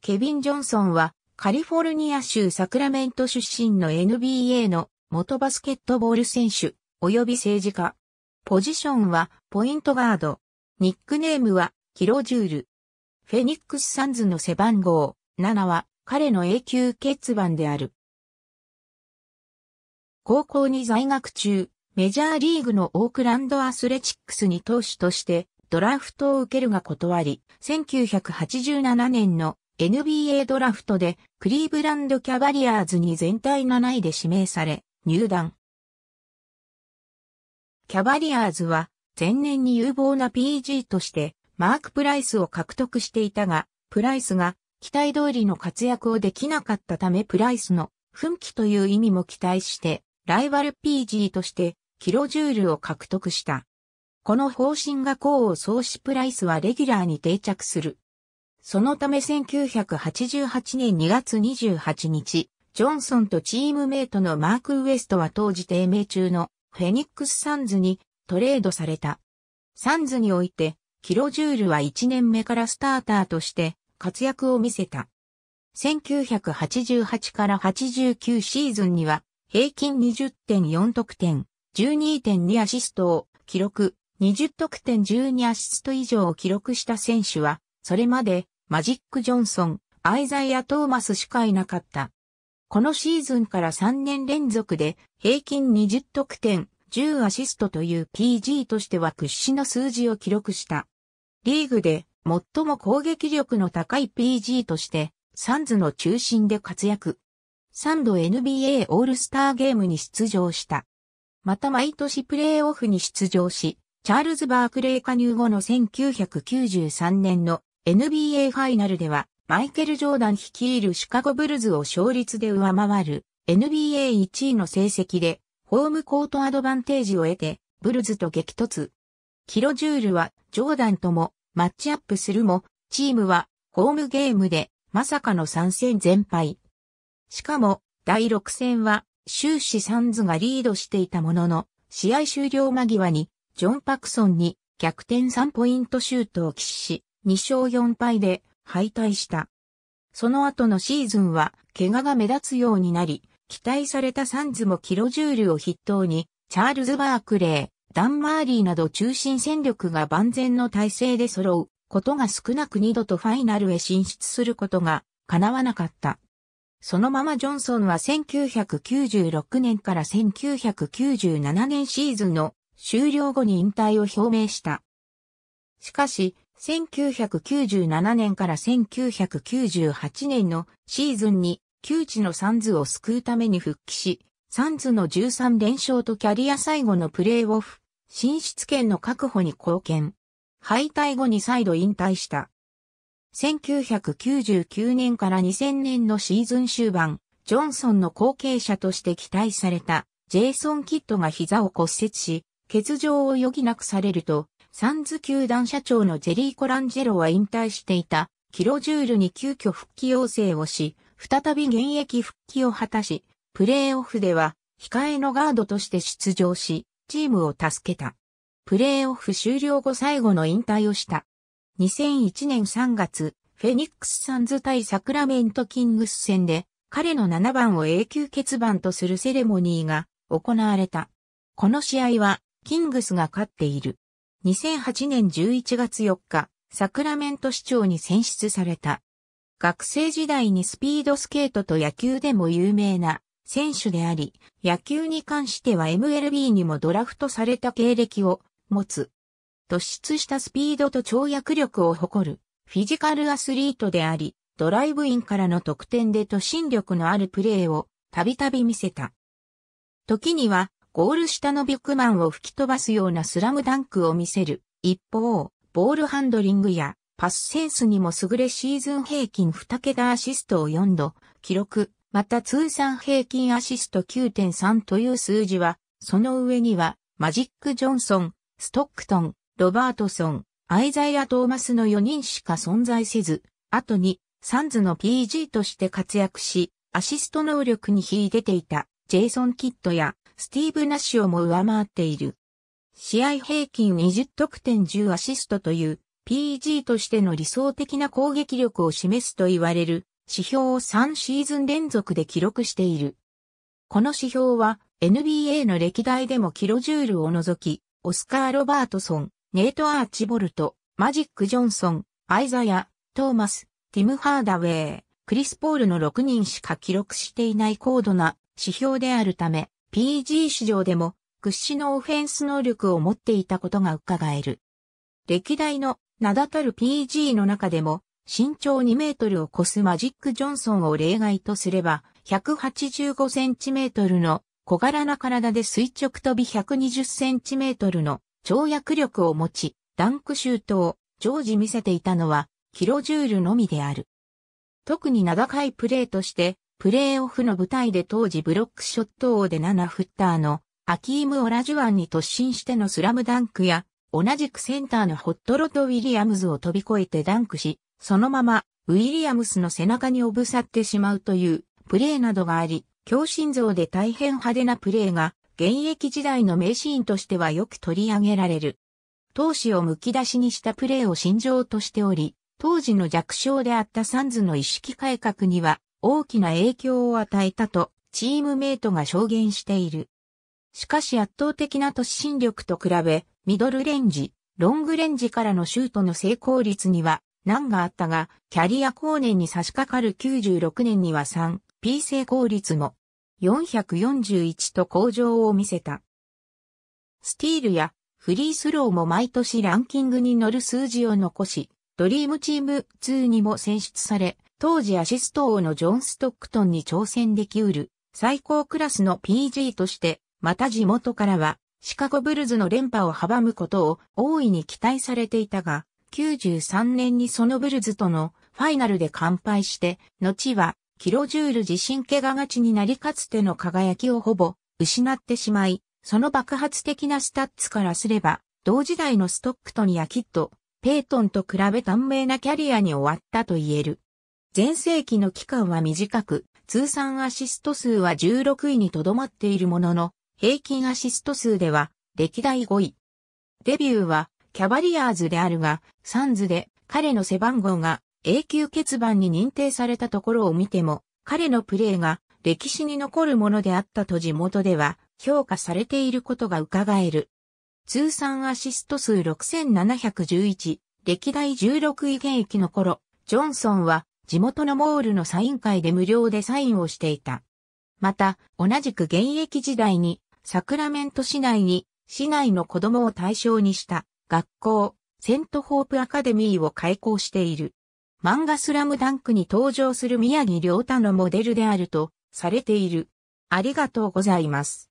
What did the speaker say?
ケビン・ジョンソンはカリフォルニア州サクラメント出身の NBA の元バスケットボール選手及び政治家。ポジションはポイントガード。ニックネームはキロジュール。フェニックス・サンズの背番号7は彼の永久欠番である。高校に在学中、メジャーリーグのオークランドアスレチックスに投手としてドラフトを受けるが断り、1987年の NBA ドラフトでクリーブランドキャバリアーズに全体7位で指名され、入団。キャバリアーズは前年に有望な PG としてマーク・プライスを獲得していたが、プライスが期待通りの活躍をできなかったためプライスの奮起という意味も期待して、ライバル PG としてキロジュールを獲得した。この方針が功を奏しプライスはレギュラーに定着する。そのため1988年2月28日、ジョンソンとチームメイトのマーク・ウエストは当時低迷中のフェニックス・サンズにトレードされた。サンズにおいて、キロジュールは1年目からスターターとして活躍を見せた。1988から89シーズンには平均20.4得点、12.2アシストを記録、20得点12アシスト以上を記録した選手はそれまでマジック・ジョンソン、アイザイア・トーマスしかいなかった。このシーズンから3年連続で平均20得点、10アシストという PG としては屈指の数字を記録した。リーグで最も攻撃力の高い PG としてサンズの中心で活躍。3度 NBA オールスターゲームに出場した。また毎年プレーオフに出場し、チャールズ・バークレー加入後の1993年の NBA ファイナルでは、マイケル・ジョーダン率いるシカゴブルズを勝率で上回る NBA1 位の成績で、ホームコートアドバンテージを得て、ブルズと激突。キロジュールは、ジョーダンとも、マッチアップするも、チームは、ホームゲームで、まさかの3戦全敗。しかも、第6戦は、終始サンズがリードしていたものの、試合終了間際に、ジョン・パクソンに、逆転3ポイントシュートを喫し、2勝4敗で敗退した。その後のシーズンは怪我が目立つようになり、期待されたサンズもキロジュールを筆頭に、チャールズ・バークレー、ダン・マーリーなど中心戦力が万全の体制で揃うことが少なく二度とファイナルへ進出することが叶わなかった。そのままジョンソンは1996年から1997年シーズンの終了後に引退を表明した。しかし、1997年から1998年のシーズンに窮地のサンズを救うために復帰し、サンズの13連勝とキャリア最後のプレーオフ、進出権の確保に貢献。敗退後に再度引退した。1999年から2000年のシーズン終盤、ジョンソンの後継者として期待されたジェイソン・キッドが膝を骨折し、欠場を余儀なくされると、サンズ球団社長のジェリー・コランジェロは引退していたキロジュールに急遽復帰要請をし、再び現役復帰を果たし、プレーオフでは控えのガードとして出場し、チームを助けた。プレーオフ終了後最後の引退をした。2001年3月、フェニックスサンズ対サクラメントキングス戦で、彼の7番を永久欠番とするセレモニーが行われた。この試合は、キングスが勝っている。2008年11月4日、サクラメント市長に選出された。学生時代にスピードスケートと野球でも有名な選手であり、野球に関しては MLB にもドラフトされた経歴を持つ。突出したスピードと跳躍力を誇るフィジカルアスリートであり、ドライブインからの得点で突進力のあるプレーをたびたび見せた。時にはゴール下のビッグマンを吹き飛ばすようなスラムダンクを見せる。一方、ボールハンドリングやパスセンスにも優れシーズン平均2桁アシストを4度、記録、また通算平均アシスト9.3という数字は、その上には、マジック・ジョンソン、ストックトン、ロバートソン、アイザイア・トーマスの4人しか存在せず、後に、サンズの PG として活躍し、アシスト能力に秀でていた、ジェイソン・キッドや、スティーブ・ナッシュをも上回っている。試合平均20得点10アシストという PG としての理想的な攻撃力を示すと言われる指標を3シーズン連続で記録している。この指標は NBA の歴代でもキロジュールを除き、オスカー・ロバートソン、ネイト・アーチボルト、マジック・ジョンソン、アイザヤ、トーマス、ティム・ハーダウェイ、クリス・ポールの6人しか記録していない高度な指標であるため、PG 史上でも屈指のオフェンス能力を持っていたことが伺える。歴代の名だたる PG の中でも身長2メートルを超すマジック・ジョンソンを例外とすれば185センチメートルの小柄な体で垂直飛び120センチメートルの跳躍力を持ち、ダンクシュートを常時見せていたのはキロジュールのみである。特に名高いプレーとしてプレーオフの舞台で当時ブロックショット王で7フッターのアキーム・オラジュアンに突進してのスラムダンクや、同じくセンターのホットロト・ウィリアムズを飛び越えてダンクし、そのままウィリアムスの背中におぶさってしまうというプレーなどがあり、強心臓で大変派手なプレーが現役時代の名シーンとしてはよく取り上げられる。闘志をむき出しにしたプレーを心情としており、当時の弱小であったサンズの意識改革には大きな影響を与えたとチームメイトが証言している。しかし圧倒的な突進力と比べ、ミドルレンジ、ロングレンジからのシュートの成功率には難があったが、キャリア後年に差し掛かる96年には 3P 成功率も441と向上を見せた。スティールやフリースローも毎年ランキングに乗る数字を残し、ドリームチーム2にも選出され、当時アシスト王のジョン・ストックトンに挑戦できうる最高クラスの PG として、また地元からはシカゴブルズの連覇を阻むことを大いに期待されていたが、93年にそのブルズとのファイナルで完敗して、後はキロジュール自身怪我がちになりかつての輝きをほぼ失ってしまい、その爆発的なスタッツからすれば、同時代のストックトンやキッド、ペイトンと比べ短命なキャリアに終わったと言える。前世紀の期間は短く、通算アシスト数は16位にとどまっているものの、平均アシスト数では歴代5位。デビューはキャバリアーズであるが、サンズで彼の背番号が永久欠番に認定されたところを見ても、彼のプレーが歴史に残るものであったと地元では評価されていることが伺える。通算アシスト数6711、歴代16位現役の頃、ジョンソンは地元のモールのサイン会で無料でサインをしていた。また、同じく現役時代に、サクラメント市内に、市内の子供を対象にした学校、セントホープアカデミーを開校している。漫画スラムダンクに登場する宮城良太のモデルであるとされている。ありがとうございます。